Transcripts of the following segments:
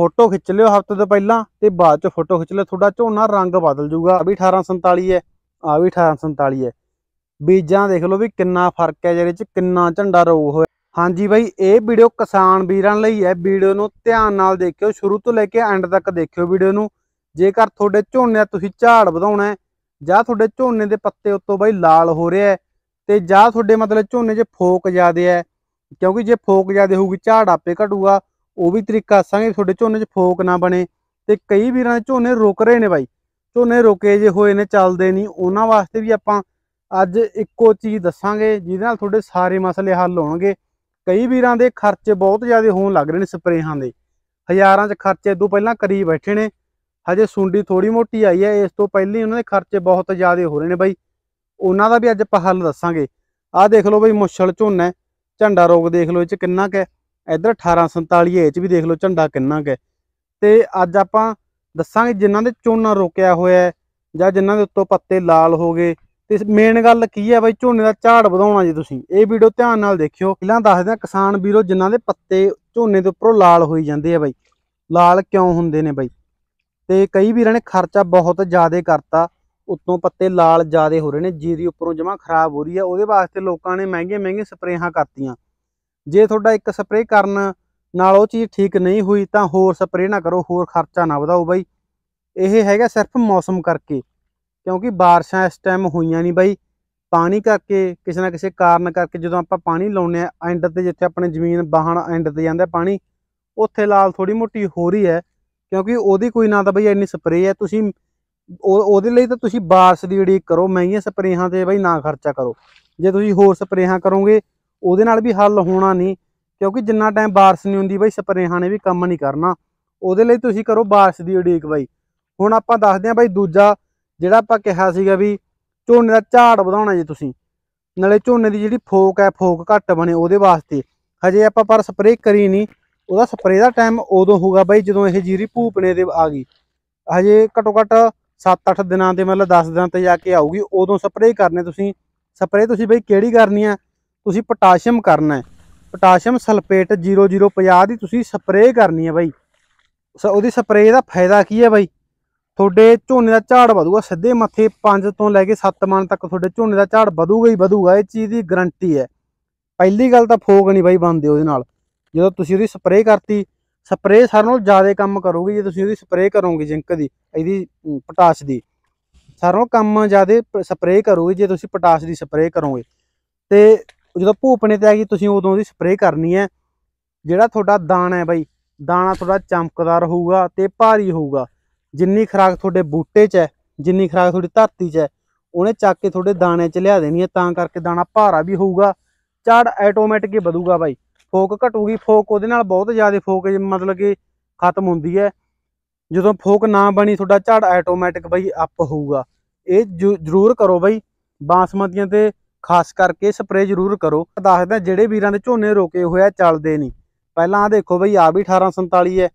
photo ਖਿੱਚ ਲਿਓ ਹਫ਼ਤੇ ਤੋਂ ਪਹਿਲਾਂ ਤੇ ਬਾਅਦ ਚ ਫੋਟੋ ਖਿੱਚ ਲਿਓ ਤੁਹਾਡਾ ਝੋਨਾ ਰੰਗ ਬਦਲ ਜਾਊਗਾ ਆ ਵੀ 1847 ਹੈ ਆ ਵੀ 1847 ਹੈ ਬੀਜਾਂ ਦੇਖ ਲਓ ਵੀ ਕਿੰਨਾ ਫਰਕ ਹੈ ਜਿਹੜੇ ਚ ਕਿੰਨਾ ਝੰਡਾ ਰੋ ਹੋਇਆ ਹਾਂਜੀ ਬਾਈ ਇਹ ਵੀਡੀਓ ਕਿਸਾਨ ਵੀਰਾਂ ਲਈ ਹੈ ਵੀਡੀਓ ਨੂੰ ਧਿਆਨ ਨਾਲ ਦੇਖਿਓ ਸ਼ੁਰੂ ਤੋਂ ਲੈ ਕੇ ਐਂਡ ਤੱਕ ਦੇਖਿਓ ਵੀਡੀਓ ਨੂੰ ਜੇਕਰ ਤੁਹਾਡੇ ਝੋਨੇ ਤੁਸੀਂ ਝਾੜ ਵਧਾਉਣਾ ਜਾਂ ਤੁਹਾਡੇ ਝੋਨੇ ਦੇ ਪੱਤੇ ਉੱਤੋਂ ਬਾਈ ਲਾਲ ਹੋ ਰਿਹਾ ਹੈ ਤੇ ਜਾਂ ਤੁਹਾਡੇ ਮਤਲਬ ਝੋਨੇ 'ਚ ਫੋਕ ਜ਼ਿਆਦੇ ਹੈ ਕਿਉਂਕਿ ਜੇ ਫੋਕ ਜ਼ਿਆਦੇ ਹੋਊਗੀ ਝਾੜ ਆਪੇ ਘਟੂਗਾ ਉਹ ਵੀ ਤਰੀਕਾ ਦੱਸਾਂਗੇ ਤੁਹਾਡੇ ਝੋਨੇ 'ਚ ਫੋਕ ਨਾ ਬਣੇ ਤੇ ਕਈ ਵੀਰਾਂ ਦੇ ਝੋਨੇ ਰੁਕ ਰਹੇ ਨੇ ਬਾਈ ਝੋਨੇ ਰੁਕੇ ਜੇ ਹੋਏ ਨੇ ਚੱਲਦੇ ਨਹੀਂ ਉਹਨਾਂ ਵਾਸਤੇ ਵੀ ਆਪਾਂ ਅੱਜ ਇੱਕੋ ਚੀਜ਼ ਦੱਸਾਂਗੇ ਜਿਹਦੇ ਨਾਲ ਤੁਹਾਡੇ ਸਾਰੇ ਮਸਲੇ ਹੱਲ ਹੋਣਗੇ ਕਈ ਵੀਰਾਂ ਦੇ ਖਰਚੇ ਬਹੁਤ ਜ਼ਿਆਦਾ ਹੋਣ ਲੱਗ ਰਹੇ ਨੇ ਸਪਰੇਹਾਂ ਦੇ ਹਜ਼ਾਰਾਂ 'ਚ ਖਰਚੇ ਤੋਂ ਪਹਿਲਾਂ ਕਰੀ ਬੈਠੇ ਨੇ ਹਜੇ ਸੁੰਡੀ ਥੋੜੀ ਮੋਟੀ ਆਈ ਹੈ ਇਸ ਤੋਂ ਪਹਿਲਾਂ ਹੀ ਉਹਨਾਂ ਦੇ ਖਰਚੇ ਬਹੁਤ ਜ਼ਿਆਦਾ ਹੋ ਰਹੇ ਨੇ ਬਾਈ ਉਹਨਾਂ ਦਾ ਵੀ ਅੱਜ ਆਪਾਂ ਹੱਲ ਦੱਸਾਂਗੇ ਆਹ ਦੇਖ ਲਓ ਬਈ ਮੁੱਛਲ ਝੋਨਾ ਝੰਡਾ ਰੋਗ ਦੇਖ ਲਓ ਇਹ 'ਚ ਕਿੰਨਾ ਕੈ ਹੈ ਇੱਧਰ 1847 ਇਹ ਚ ਵੀ ਦੇਖ ਲਓ ਝੰਡਾ ਕਿੰਨਾ ਕੇ ਤੇ ਅੱਜ ਆਪਾਂ ਦੱਸਾਂਗੇ ਜਿਨ੍ਹਾਂ ਦੇ ਝੋਨਾ ਰੋਕਿਆ ਹੋਇਆ ਹੈ ਜਾਂ ਜਿਨ੍ਹਾਂ ਦੇ ਉੱਤੋਂ ਪੱਤੇ ਲਾਲ ਹੋ ਗਏ ਤੇ ਮੇਨ ਗੱਲ ਕੀ ਹੈ ਬਾਈ ਝੋਨੇ ਦਾ ਝਾੜ ਵਧਾਉਣਾ ਜੀ ਤੁਸੀਂ ਇਹ ਵੀਡੀਓ ਧਿਆਨ ਨਾਲ ਦੇਖਿਓ ਪਹਿਲਾਂ ਦੱਸਦੇ ਆ ਕਿਸਾਨ ਵੀਰੋ ਜਿਨ੍ਹਾਂ ਦੇ ਪੱਤੇ ਝੋਨੇ ਦੇ ਉੱਪਰੋਂ ਲਾਲ ਹੋਈ ਜਾਂਦੇ ਆ ਬਾਈ ਲਾਲ ਕਿਉਂ ਹੁੰਦੇ ਨੇ ਬਾਈ ਤੇ ਕਈ ਵੀਰਾਂ ਨੇ ਖਰਚਾ ਬਹੁਤ ਜ਼ਿਆਦਾ ਕਰਤਾ ਉੱਤੋਂ ਪੱਤੇ ਲਾਲ ਜ਼ਿਆਦਾ ਹੋ ਰਹੇ ਨੇ ਜੀਰੀ ਉੱਪਰੋਂ ਜਮਾ ਖਰਾਬ ਹੋ ਰਹੀ ਆ ਉਹਦੇ ਵਾਸਤੇ ਲੋਕਾਂ ਨੇ ਮਹਿੰਗੇ ਮਹਿੰਗੇ ਸਪਰੇਹਾਂ ਕਰਤੀਆਂ ਜੇ ਤੁਹਾਡਾ ਇੱਕ ਸਪਰੇਅ ਕਰਨ ਨਾਲ ਉਹ ਚੀਜ਼ ਠੀਕ ਨਹੀਂ ਹੋਈ ਤਾਂ ਹੋਰ ਸਪਰੇਅ ਨਾ ਕਰੋ ਹੋਰ ਖਰਚਾ ਨਾ ਵਧਾਓ ਬਾਈ ਇਹ ਹੈਗਾ ਸਿਰਫ ਮੌਸਮ ਕਰਕੇ ਕਿਉਂਕਿ ਬਾਰਿਸ਼ਾਂ ਇਸ ਟਾਈਮ ਹੋਈਆਂ ਨਹੀਂ ਬਾਈ ਪਾਣੀ ਕਰਕੇ ਕਿਸੇ ਨਾ ਕਿਸੇ ਕਾਰਨ ਕਰਕੇ ਜਦੋਂ ਆਪਾਂ ਪਾਣੀ ਲਾਉਨੇ ਆ ਐਂਡ ਤੇ ਜਿੱਥੇ ਆਪਣੇ ਜ਼ਮੀਨ ਬਾਹਣ ਐਂਡ ਤੇ ਜਾਂਦਾ ਪਾਣੀ ਉੱਥੇ ਲਾਲ ਥੋੜੀ ਮੋਟੀ ਹੋ ਰਹੀ ਹੈ ਕਿਉਂਕਿ ਉਹਦੀ ਕੋਈ ਨਾ ਤਾਂ ਬਈ ਇੰਨੀ ਸਪਰੇਅ ਹੈ ਤੁਸੀਂ ਉਹਦੇ ਲਈ ਤਾਂ ਤੁਸੀਂ ਬਾਰਸ ਦੀ ਉਡੀਕ ਕਰੋ ਮਹਿੰਗੀਆਂ ਸਪਰੇਹਾਂ ਤੇ ਬਈ ਨਾ ਖਰਚਾ ਕਰੋ ਜੇ ਤੁਸੀਂ ਹੋਰ ਸਪਰੇਹਾਂ ਕਰੋਗੇ ਉਹਦੇ ਨਾਲ ਵੀ ਹੱਲ ਹੋਣਾ ਨਹੀਂ ਕਿਉਂਕਿ ਜਿੰਨਾ ਟਾਈਮ ਬਾਰਿਸ਼ ਨਹੀਂ ਹੁੰਦੀ ਬਈ ਸਪਰੇਹਾਂ ਨੇ ਵੀ ਕੰਮ ਨਹੀਂ ਕਰਨਾ ਉਹਦੇ ਲਈ ਤੁਸੀਂ ਕਰੋ ਬਾਰਿਸ਼ ਦੀ ਉਡੀਕ ਬਾਈ ਹੁਣ ਆਪਾਂ ਦੱਸਦੇ ਆਂ ਬਾਈ ਦੂਜਾ ਜਿਹੜਾ ਆਪਾਂ ਕਿਹਾ ਸੀਗਾ ਵੀ ਝੋਨੇ ਦਾ ਝਾੜ ਵਧਾਉਣਾ ਜੇ ਤੁਸੀਂ ਨਾਲੇ ਝੋਨੇ ਦੀ ਜਿਹੜੀ ਫੋਕ ਹੈ ਫੋਕ ਘੱਟ ਬਣੇ ਉਹਦੇ ਵਾਸਤੇ ਹਜੇ ਆਪਾਂ ਪਰ ਸਪਰੇਅ ਕਰੀ ਨਹੀਂ ਉਹਦਾ ਸਪਰੇਅ ਦਾ ਟਾਈਮ ਉਦੋਂ ਹੋਊਗਾ ਬਾਈ ਜਦੋਂ ਇਹ ਜੀਰੀ ਭੂਪਨੇ ਦੇ ਆ ਗਈ ਹਜੇ ਘਟੋ ਘਟ 7-8 ਦਿਨਾਂ ਦੇ ਮਤਲਬ 10 ਦਿਨਾਂ ਤੇ ਜਾ ਕੇ ਆਊਗੀ ਉਦੋਂ ਸਪਰੇਅ ਕਰਨੇ ਤੁਸੀਂ ਸਪਰੇਅ ਤੁਸੀਂ ਬਈ ਕਿਹੜੀ ਕਰਨੀ ਆ ਤੁਸੀਂ ਪੋਟਾਸ਼ੀਅਮ ਕਰਨਾ ਹੈ ਪੋਟਾਸ਼ੀਅਮ ਸਲਫੇਟ 0050 ਦੀ ਤੁਸੀਂ ਸਪਰੇਅ ਕਰਨੀ ਹੈ ਬਾਈ ਉਹਦੀ ਸਪਰੇਅ ਦਾ ਫਾਇਦਾ ਕੀ ਹੈ ਬਾਈ ਤੁਹਾਡੇ ਝੋਨੇ ਦਾ ਝਾੜ ਵਧੂਗਾ ਸਿੱਧੇ ਮੱਥੇ 5 ਤੋਂ ਲੈ ਕੇ 7 ਮਣ ਤੱਕ ਤੁਹਾਡੇ ਝੋਨੇ ਦਾ ਝਾੜ ਵਧੂਗਾ ਹੀ ਵਧੂਗਾ ਇਹ ਚੀਜ਼ ਦੀ ਗਰੰਟੀ ਹੈ ਪਹਿਲੀ ਗੱਲ ਤਾਂ ਫੋਗ ਨਹੀਂ ਬਾਈ ਬੰਦੇ ਉਹਦੇ ਨਾਲ ਜਦੋਂ ਤੁਸੀਂ ਉਹਦੀ ਸਪਰੇਅ ਕਰਤੀ ਸਪਰੇਅ ਸਾਰ ਨਾਲੋਂ ਜ਼ਿਆਦਾ ਕੰਮ ਕਰੋਗੇ ਜੇ ਤੁਸੀਂ ਉਹਦੀ ਸਪਰੇਅ ਕਰੋਗੇ ਜਿੰਕ ਦੀ ਇਹਦੀ ਪੋਟਾਸ਼ ਦੀ ਸਾਰ ਨਾਲੋਂ ਕੰਮ ਜ਼ਿਆਦਾ ਸਪਰੇਅ ਕਰੋਗੇ ਜੇ ਤੁਸੀਂ ਪੋਟਾਸ਼ ਦੀ ਸਪਰੇਅ ਕਰੋਗੇ ਤੇ ਜਦੋਂ ਭੂਪਣੇ ਤੇ ਆ ਗਈ ਤੁਸੀਂ ਉਦੋਂ ਉਹਦੀ ਸਪਰੇਅ ਕਰਨੀ ਹੈ ਜਿਹੜਾ ਤੁਹਾਡਾ ਦਾਣਾ ਹੈ ਬਾਈ ਦਾਣਾ ਤੁਹਾਡਾ ਚਮਕਦਾਰ ਹੋਊਗਾ ਤੇ ਭਾਰੀ ਹੋਊਗਾ ਜਿੰਨੀ ਖਰਾਕ ਤੁਹਾਡੇ ਬੂਟੇ 'ਚ ਹੈ ਜਿੰਨੀ ਖਰਾਕ ਤੁਹਾਡੀ ਧਰਤੀ 'ਚ ਹੈ ਉਹਨੇ ਚੱਕ ਕੇ ਤੁਹਾਡੇ ਦਾਣੇ 'ਚ ਲਿਆ ਦੇਣੀ ਹੈ ਤਾਂ ਕਰਕੇ ਦਾਣਾ ਭਾਰਾ ਵੀ ਹੋਊਗਾ ਝਾੜ ਆਟੋਮੈਟਿਕ ਹੀ ਵਧੂਗਾ ਬਾਈ ਫੋਕ ਘਟੂਗੀ ਫੋਕ ਉਹਦੇ ਨਾਲ ਬਹੁਤ ਜ਼ਿਆਦਾ ਫੋਕ ਮਤਲਬ ਕਿ ਖਤਮ ਹੁੰਦੀ ਹੈ ਜਦੋਂ ਫੋਕ ਨਾ ਬਣੀ ਤੁਹਾਡਾ ਝਾੜ ਆਟੋਮੈਟਿਕ ਬਾਈ ਅਪ ਹੋਊਗਾ ਇਹ ਜ਼ਰੂਰ ਕਰੋ ਬਾਈ ਬਾਸਮਤੀਆਂ ਤੇ ਖਾਸ ਕਰਕੇ ਸਪਰੇਅ ਜ਼ਰੂਰ ਕਰੋ ਦੱਸਦਾ ਜਿਹੜੇ ਵੀਰਾਂ ਦੇ ਝੋਨੇ ਰੋਕੇ ਹੋਇਆ ਚੱਲਦੇ ਨਹੀਂ ਪਹਿਲਾਂ ਆ ਦੇਖੋ ਬਈ ਆ ਵੀ 1847 ਹੈ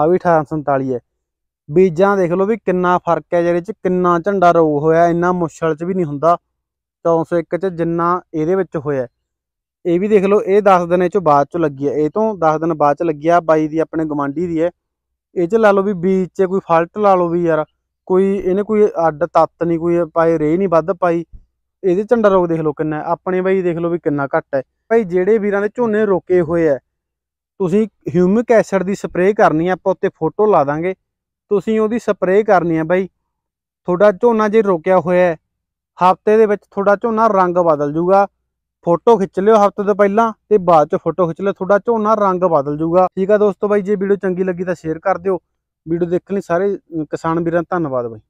ਆ ਵੀ 1847 ਹੈ ਬੀਜਾਂ ਦੇਖ ਲਓ ਵੀ ਕਿੰਨਾ ਫਰਕ ਹੈ ਜਿਹੜੇ ਚ ਕਿੰਨਾ ਝੰਡਾ ਰੋ ਹੋਇਆ ਇੰਨਾ ਮੁਸ਼ਲ ਚ ਵੀ ਨਹੀਂ ਹੁੰਦਾ 401 ਚ ਜਿੰਨਾ ਇਹਦੇ ਵਿੱਚ ਹੋਇਆ ਇਹ ਵੀ ਦੇਖ ਲਓ ਇਹ 10 ਦਿਨ ਚ ਚੋਂ ਬਾਅਦ ਚ ਲੱਗੀ ਹੈ ਇਹ ਤੋਂ 10 ਦਿਨ ਬਾਅਦ ਚ ਲੱਗਿਆ ਬਾਈ ਦੀ ਆਪਣੇ ਗਵਾਂਢੀ ਦੀ ਹੈ ਇਹ ਚ ਲਾ ਲਓ ਵੀ ਬੀਜ 'ਚ ਕੋਈ ਫਾਲਟ ਲਾ ਲਓ ਵੀ ਯਾਰ ਕੋਈ ਇਹਨੇ ਕੋਈ ਅੱਡ ਤੱਤ ਨਹੀਂ ਕੋਈ ਪਾਏ ਰੇ ਨਹੀਂ ਵੱਧ ਪਾਈ ਇਹਦੇ ਝੰਡਾ ਰੋਗ ਦੇਖ ਲਓ ਕਿੰਨਾ ਆਪਣੇ ਬਾਈ ਦੇਖ ਲਓ ਵੀ ਕਿੰਨਾ ਘੱਟ ਹੈ ਭਾਈ ਜਿਹੜੇ ਵੀਰਾਂ ਦੇ ਝੋਨੇ ਰੋਕੇ ਹੋਏ ਆ ਤੁਸੀਂ ਹਿਊਮਿਕ ਐਸਿਡ ਦੀ ਸਪਰੇਅ ਕਰਨੀ ਆ ਆਪਾਂ ਉੱਤੇ ਫੋਟੋ ਲਾ ਦਾਂਗੇ ਤੁਸੀਂ ਉਹਦੀ ਸਪਰੇਅ ਕਰਨੀ ਆ ਬਾਈ ਤੁਹਾਡਾ ਝੋਨਾ ਜੇ ਰੋਕਿਆ ਹੋਇਆ ਹਫਤੇ ਦੇ ਵਿੱਚ ਤੁਹਾਡਾ ਝੋਨਾ ਰੰਗ ਬਦਲ ਜੂਗਾ ਫੋਟੋ ਖਿੱਚ ਲਿਓ ਹਫਤੇ ਤੋਂ ਪਹਿਲਾਂ ਤੇ ਬਾਅਦ ਚ ਫੋਟੋ ਖਿੱਚ ਲਿਓ ਤੁਹਾਡਾ ਝੋਨਾ ਰੰਗ ਬਦਲ ਜੂਗਾ ਠੀਕ ਆ ਦੋਸਤੋ ਬਾਈ ਜੇ ਵੀਡੀਓ ਚੰਗੀ ਲੱਗੀ ਤਾਂ ਸ਼ੇਅਰ ਕਰ ਦਿਓ ਵੀਡੀਓ ਦੇਖਣ ਲਈ ਸਾਰੇ ਕਿਸਾਨ ਵੀਰਾਂ ਧੰਨਵਾਦ ਬਾਈ